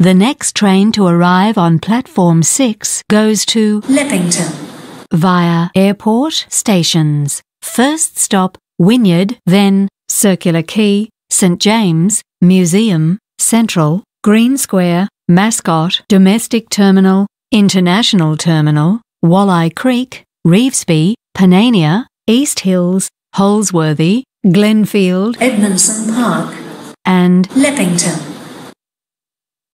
The next train to arrive on platform 6 goes to Leppington via airport stations. First stop Wynyard, then Circular Quay, St James, Museum, Central, Green Square, Mascot, Domestic Terminal, International Terminal, Walleye Creek, Reevesby, Panania, East Hills, Holsworthy, Glenfield, Edmondson Park, and Leppington.